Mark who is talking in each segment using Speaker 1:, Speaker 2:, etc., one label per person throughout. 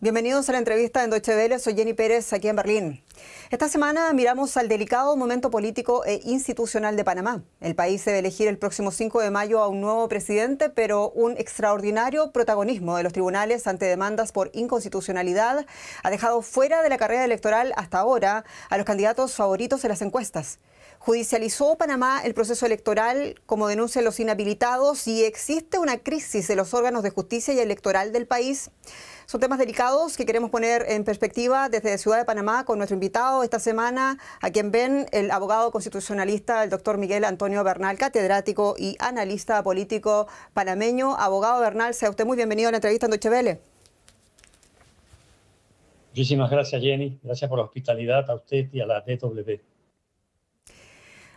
Speaker 1: Bienvenidos a la entrevista en Deutsche Welle. Soy Jenny Pérez, aquí en Berlín. Esta semana miramos al delicado momento político e institucional de Panamá. El país debe elegir el próximo 5 de mayo a un nuevo presidente, pero un extraordinario protagonismo de los tribunales ante demandas por inconstitucionalidad ha dejado fuera de la carrera electoral hasta ahora a los candidatos favoritos en las encuestas. Judicializó Panamá el proceso electoral, como denuncian los inhabilitados, y existe una crisis de los órganos de justicia y electoral del país. Son temas delicados que queremos poner en perspectiva desde Ciudad de Panamá con nuestro invitado esta semana, a quien ven el abogado constitucionalista, el doctor Miguel Antonio Bernal, catedrático y analista político panameño. Abogado Bernal, sea usted muy bienvenido a la entrevista en Deutsche
Speaker 2: Muchísimas gracias, Jenny. Gracias por la hospitalidad a usted y a la DW.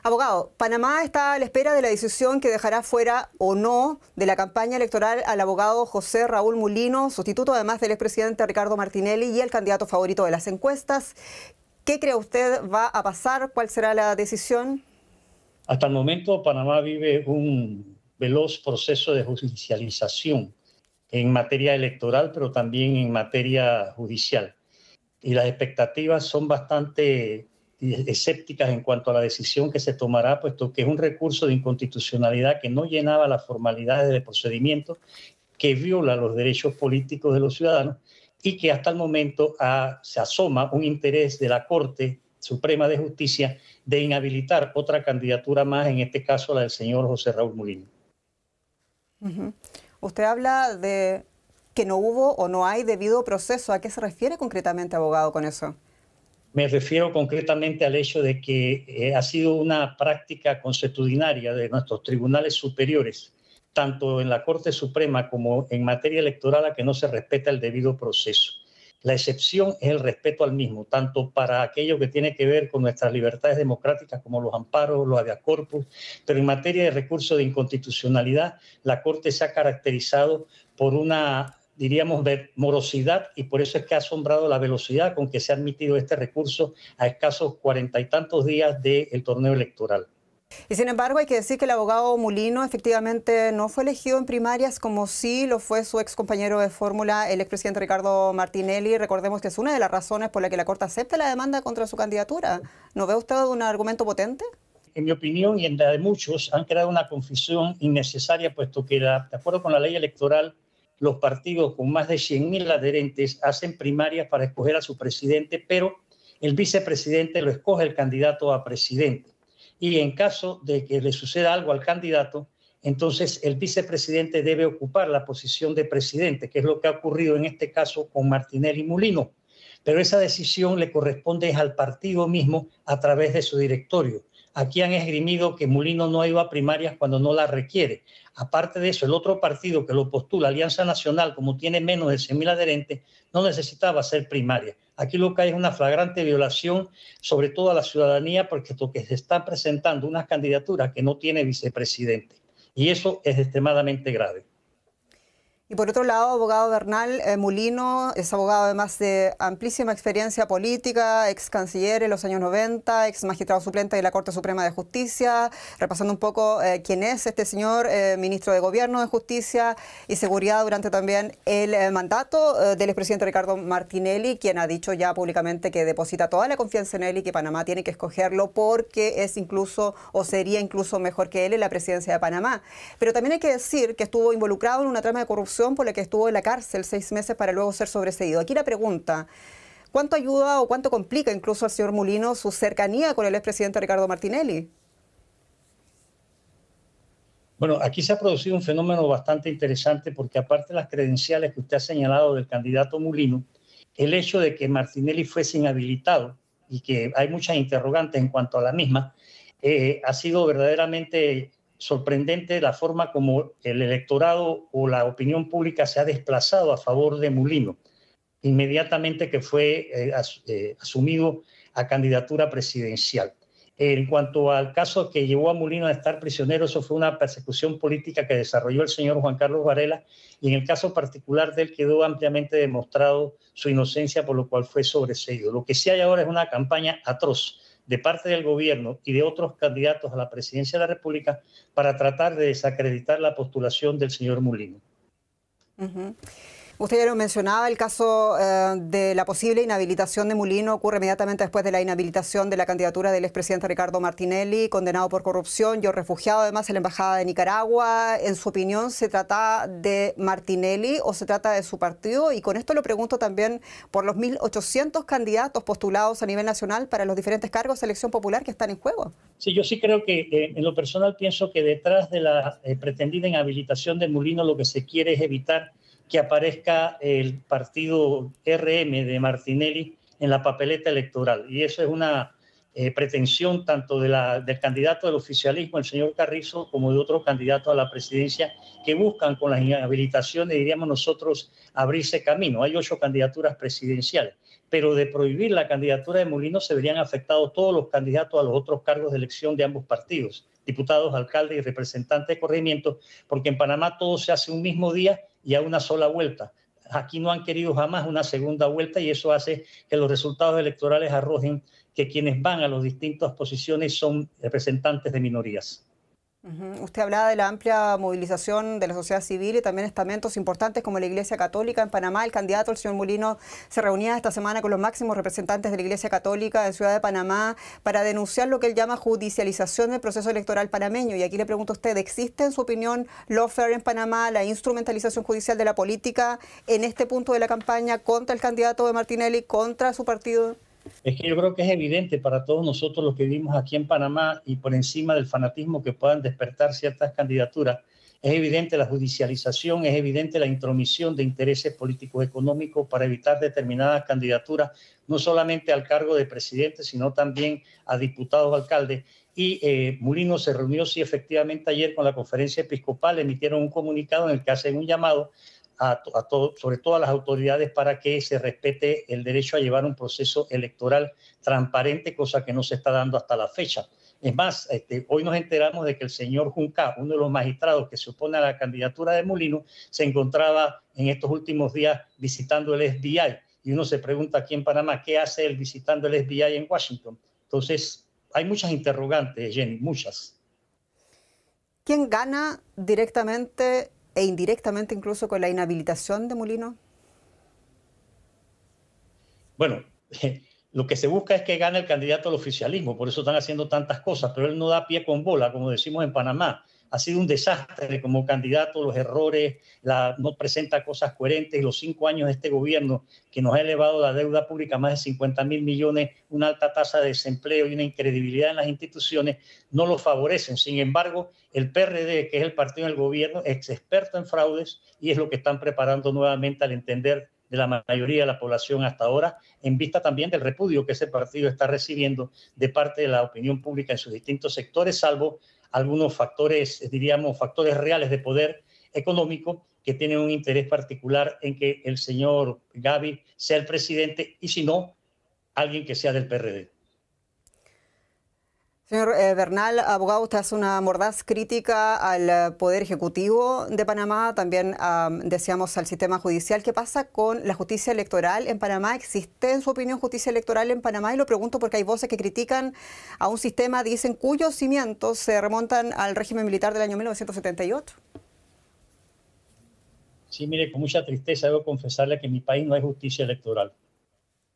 Speaker 1: Abogado, Panamá está a la espera de la decisión que dejará fuera o no de la campaña electoral al abogado José Raúl Mulino, sustituto además del expresidente Ricardo Martinelli y el candidato favorito de las encuestas. ¿Qué cree usted va a pasar? ¿Cuál será la decisión?
Speaker 2: Hasta el momento Panamá vive un veloz proceso de judicialización en materia electoral, pero también en materia judicial. Y las expectativas son bastante escépticas en cuanto a la decisión que se tomará, puesto que es un recurso de inconstitucionalidad que no llenaba las formalidades del procedimiento, que viola los derechos políticos de los ciudadanos y que hasta el momento se asoma un interés de la Corte Suprema de Justicia de inhabilitar otra candidatura más, en este caso la del señor José Raúl Molina.
Speaker 1: Usted habla de que no hubo o no hay debido proceso. ¿A qué se refiere concretamente, abogado, con eso?
Speaker 2: Me refiero concretamente al hecho de que eh, ha sido una práctica consuetudinaria de nuestros tribunales superiores, tanto en la Corte Suprema como en materia electoral, a que no se respeta el debido proceso. La excepción es el respeto al mismo, tanto para aquello que tiene que ver con nuestras libertades democráticas como los amparos, los habeas corpus, pero en materia de recursos de inconstitucionalidad, la Corte se ha caracterizado por una diríamos, de morosidad y por eso es que ha asombrado la velocidad con que se ha admitido este recurso a escasos cuarenta y tantos días del torneo electoral.
Speaker 1: Y sin embargo, hay que decir que el abogado Mulino efectivamente no fue elegido en primarias como sí lo fue su ex compañero de fórmula, el expresidente Ricardo Martinelli. Recordemos que es una de las razones por la que la Corte acepta la demanda contra su candidatura. ¿No ve usted un argumento potente? En mi opinión y
Speaker 2: en la de muchos, han creado una confusión innecesaria, puesto que, de acuerdo con la ley electoral, los partidos con más de 100.000 adherentes hacen primarias para escoger a su presidente, pero el vicepresidente lo escoge el candidato a presidente. Y en caso de que le suceda algo al candidato, entonces el vicepresidente debe ocupar la posición de presidente, que es lo que ha ocurrido en este caso con Martinelli Mulino. Pero esa decisión le corresponde al partido mismo a través de su directorio aquí han esgrimido que Mulino no iba a primarias cuando no la requiere. Aparte de eso, el otro partido que lo postula, Alianza Nacional, como tiene menos de 100.000 adherentes, no necesitaba ser primaria. Aquí lo que hay es una flagrante violación, sobre todo a la ciudadanía, porque lo que se están presentando unas candidaturas que no tiene vicepresidente. Y eso es extremadamente grave.
Speaker 1: Y por otro lado, abogado Bernal eh, Mulino es abogado además de amplísima experiencia política, ex canciller en los años 90, ex magistrado suplente de la Corte Suprema de Justicia, repasando un poco eh, quién es este señor, eh, ministro de Gobierno de Justicia y Seguridad durante también el mandato del expresidente Ricardo Martinelli, quien ha dicho ya públicamente que deposita toda la confianza en él y que Panamá tiene que escogerlo porque es incluso o sería incluso mejor que él en la presidencia de Panamá. Pero también hay que decir que estuvo involucrado en una trama de corrupción por la que estuvo en la cárcel seis meses para luego ser sobreseído. Aquí la pregunta, ¿cuánto ayuda o cuánto complica incluso al señor Mulino su cercanía con el expresidente Ricardo Martinelli?
Speaker 2: Bueno, aquí se ha producido un fenómeno bastante interesante porque aparte de las credenciales que usted ha señalado del candidato Mulino, el hecho de que Martinelli fuese inhabilitado y que hay muchas interrogantes en cuanto a la misma, eh, ha sido verdaderamente sorprendente la forma como el electorado o la opinión pública se ha desplazado a favor de Mulino, inmediatamente que fue eh, eh, asumido a candidatura presidencial. En cuanto al caso que llevó a Mulino a estar prisionero, eso fue una persecución política que desarrolló el señor Juan Carlos Varela y en el caso particular de él quedó ampliamente demostrado su inocencia, por lo cual fue sobreseído. Lo que sí hay ahora es una campaña atroz de parte del gobierno y de otros candidatos a la presidencia de la República para tratar de desacreditar la postulación del señor Mulino.
Speaker 1: Usted ya lo mencionaba, el caso eh, de la posible inhabilitación de Mulino ocurre inmediatamente después de la inhabilitación de la candidatura del expresidente Ricardo Martinelli, condenado por corrupción, yo refugiado además en la Embajada de Nicaragua. En su opinión, ¿se trata de Martinelli o se trata de su partido? Y con esto lo pregunto también por los 1.800 candidatos postulados a nivel nacional para los diferentes cargos de elección popular que están en juego.
Speaker 2: Sí, yo sí creo que eh, en lo personal pienso que detrás de la eh, pretendida inhabilitación de Mulino lo que se quiere es evitar que aparezca el partido RM de Martinelli en la papeleta electoral. Y eso es una eh, pretensión tanto de la, del candidato del oficialismo, el señor Carrizo, como de otro candidato a la presidencia, que buscan con las inhabilitaciones, diríamos nosotros, abrirse camino. Hay ocho candidaturas presidenciales, pero de prohibir la candidatura de Molino se verían afectados todos los candidatos a los otros cargos de elección de ambos partidos diputados, alcaldes y representantes de corregimiento, porque en Panamá todo se hace un mismo día y a una sola vuelta. Aquí no han querido jamás una segunda vuelta y eso hace que los resultados electorales arrojen que quienes van a las distintas posiciones son representantes de minorías.
Speaker 1: Usted hablaba de la amplia movilización de la sociedad civil y también estamentos importantes como la Iglesia Católica en Panamá. El candidato, el señor Molino, se reunía esta semana con los máximos representantes de la Iglesia Católica en Ciudad de Panamá para denunciar lo que él llama judicialización del proceso electoral panameño. Y aquí le pregunto a usted, ¿existe en su opinión fair en Panamá, la instrumentalización judicial de la política en este punto de la campaña contra el candidato de Martinelli, contra su partido?
Speaker 2: Es que yo creo que es evidente para todos nosotros los que vivimos aquí en Panamá y por encima del fanatismo que puedan despertar ciertas candidaturas, es evidente la judicialización, es evidente la intromisión de intereses políticos económicos para evitar determinadas candidaturas, no solamente al cargo de presidente, sino también a diputados, alcaldes. Y eh, Mulino se reunió, sí, efectivamente, ayer con la conferencia episcopal, emitieron un comunicado en el que hacen un llamado sobre todo a las autoridades para que se respete el derecho a llevar un proceso electoral transparente, cosa que no se está dando hasta la fecha. Es más, este, hoy nos enteramos de que el señor Junca, uno de los magistrados que se opone a la candidatura de Molino, se encontraba en estos últimos días visitando el FBI. Y uno se pregunta aquí en Panamá, ¿qué hace él visitando el FBI en Washington? Entonces, hay muchas interrogantes, Jenny, muchas.
Speaker 1: ¿Quién gana directamente e indirectamente incluso con la inhabilitación de Molino?
Speaker 2: Bueno, lo que se busca es que gane el candidato al oficialismo, por eso están haciendo tantas cosas, pero él no da pie con bola, como decimos en Panamá ha sido un desastre como candidato, los errores, la, no presenta cosas coherentes, los cinco años de este gobierno que nos ha elevado la deuda pública a más de 50 mil millones, una alta tasa de desempleo y una incredibilidad en las instituciones, no lo favorecen. Sin embargo, el PRD, que es el partido del gobierno, es experto en fraudes y es lo que están preparando nuevamente al entender de la mayoría de la población hasta ahora, en vista también del repudio que ese partido está recibiendo de parte de la opinión pública en sus distintos sectores, salvo algunos factores, eh, diríamos, factores reales de poder económico que tienen un interés particular en que el señor Gaby sea el presidente y si no, alguien que sea del PRD.
Speaker 1: Señor eh, Bernal, abogado, usted hace una mordaz crítica al eh, Poder Ejecutivo de Panamá, también deseamos al sistema judicial. ¿Qué pasa con la justicia electoral en Panamá? ¿Existe, en su opinión, justicia electoral en Panamá? Y lo pregunto porque hay voces que critican a un sistema, dicen, cuyos cimientos se remontan al régimen militar del año 1978.
Speaker 2: Sí, mire, con mucha tristeza debo confesarle que en mi país no hay justicia electoral.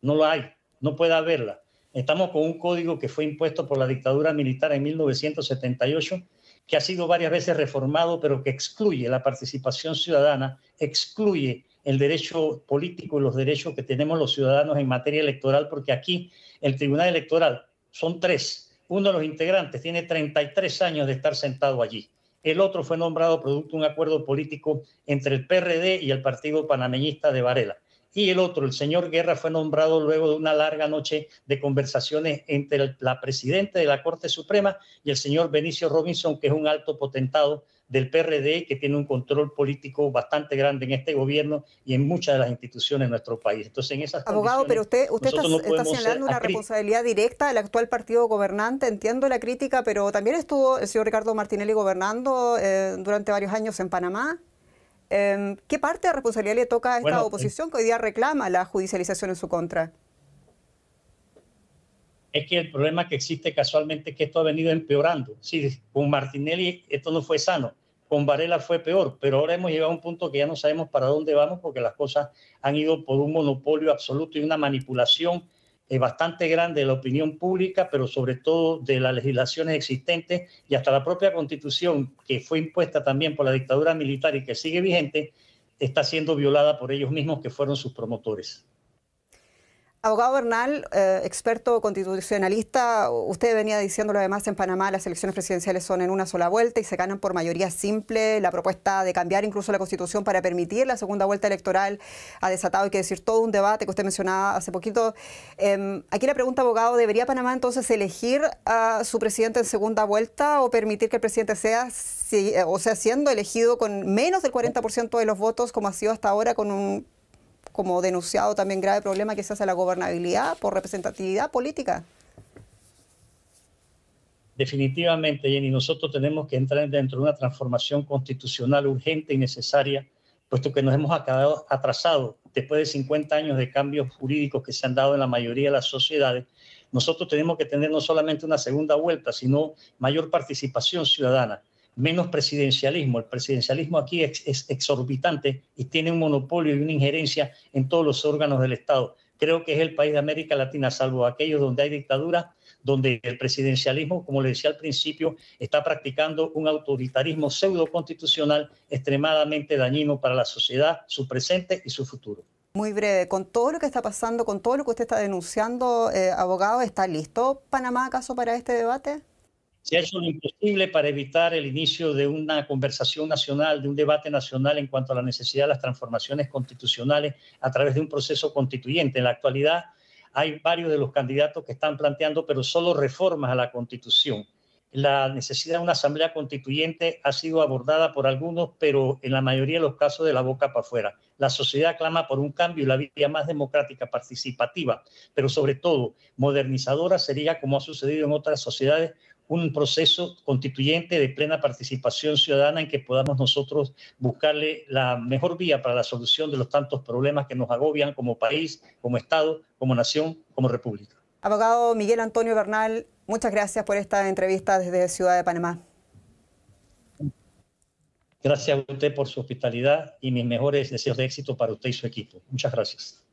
Speaker 2: No lo hay, no puede haberla Estamos con un código que fue impuesto por la dictadura militar en 1978, que ha sido varias veces reformado, pero que excluye la participación ciudadana, excluye el derecho político y los derechos que tenemos los ciudadanos en materia electoral, porque aquí el Tribunal Electoral son tres. Uno de los integrantes tiene 33 años de estar sentado allí. El otro fue nombrado producto de un acuerdo político entre el PRD y el Partido Panameñista de Varela y el otro, el señor Guerra, fue nombrado luego de una larga noche de conversaciones entre la presidenta de la Corte Suprema y el señor Benicio Robinson, que es un alto potentado del PRD que tiene un control político bastante grande en este gobierno y en muchas de las instituciones de nuestro país. Entonces, en esas abogado, pero usted usted está, señalando una
Speaker 1: responsabilidad directa del actual partido gobernante. Entiendo la crítica, pero también estuvo el señor Ricardo Martinelli gobernando eh, durante varios años en Panamá. Em, ¿Qué parte de responsabilidad le toca a esta oposición que hoy día reclama la judicialización en su contra?
Speaker 2: Es que el problema que existe casualmente es que esto ha venido empeorando. Sí, con Martinelli esto no fue sano, con Varela fue peor, pero ahora hemos llegado a un punto que ya no sabemos para dónde vamos porque las cosas han ido por un monopolio absoluto y una manipulación es bastante grande la opinión pública, pero sobre todo de las legislaciones existentes y hasta la propia constitución que fue impuesta también por la dictadura militar y que sigue vigente, está siendo violada por ellos mismos que fueron sus promotores.
Speaker 1: Abogado Bernal, eh, experto constitucionalista, usted venía diciendo lo demás en Panamá, las elecciones presidenciales son en una sola vuelta y se ganan por mayoría simple. La propuesta de cambiar incluso la constitución para permitir la segunda vuelta electoral ha desatado, hay que decir, todo un debate que usted mencionaba hace poquito. Em, aquí la pregunta, abogado, ¿debería Panamá entonces elegir a su presidente en segunda vuelta o permitir que el presidente sea, eh, o sea, siendo elegido con menos del 40% de los votos como ha sido hasta ahora con un como denunciado también grave problema que se hace a la gobernabilidad por representatividad política.
Speaker 2: Definitivamente, Jenny, nosotros tenemos que entrar dentro de una transformación constitucional urgente y necesaria, puesto que nos hemos acabado, atrasado después de 50 años de cambios jurídicos que se han dado en la mayoría de las sociedades. Nosotros tenemos que tener no solamente una segunda vuelta, sino mayor participación ciudadana menos presidencialismo. El presidencialismo aquí es, exorbitante y tiene un monopolio y una injerencia en todos los órganos del Estado. Creo que es el país de América Latina, salvo aquellos donde hay dictadura, donde el presidencialismo, como le decía al principio, está practicando un autoritarismo pseudo constitucional extremadamente dañino para la sociedad, su presente y su futuro.
Speaker 1: Muy breve, con todo lo que está pasando, con todo lo que usted está denunciando, eh, abogado, ¿está listo Panamá acaso para este debate?
Speaker 2: se ha hecho lo imposible para evitar el inicio de una conversación nacional, de un debate nacional en cuanto a la necesidad de las transformaciones constitucionales a través de un proceso constituyente. En la actualidad hay varios de los candidatos que están planteando, pero solo reformas a la constitución. La necesidad de una asamblea constituyente ha sido abordada por algunos, pero en la mayoría de los casos de la boca para afuera. La sociedad clama por un cambio y la vida más democrática, participativa, pero sobre todo modernizadora sería, como ha sucedido en otras sociedades, un proceso constituyente de plena participación ciudadana en que podamos nosotros buscarle la mejor vía para la solución de los tantos problemas que nos agobian como país, como Estado, como nación, como república.
Speaker 1: Abogado Miguel Antonio Bernal, muchas gracias por esta entrevista desde Ciudad de Panamá.
Speaker 2: Gracias a usted por su hospitalidad y mis mejores deseos de éxito para usted y su equipo. Muchas gracias.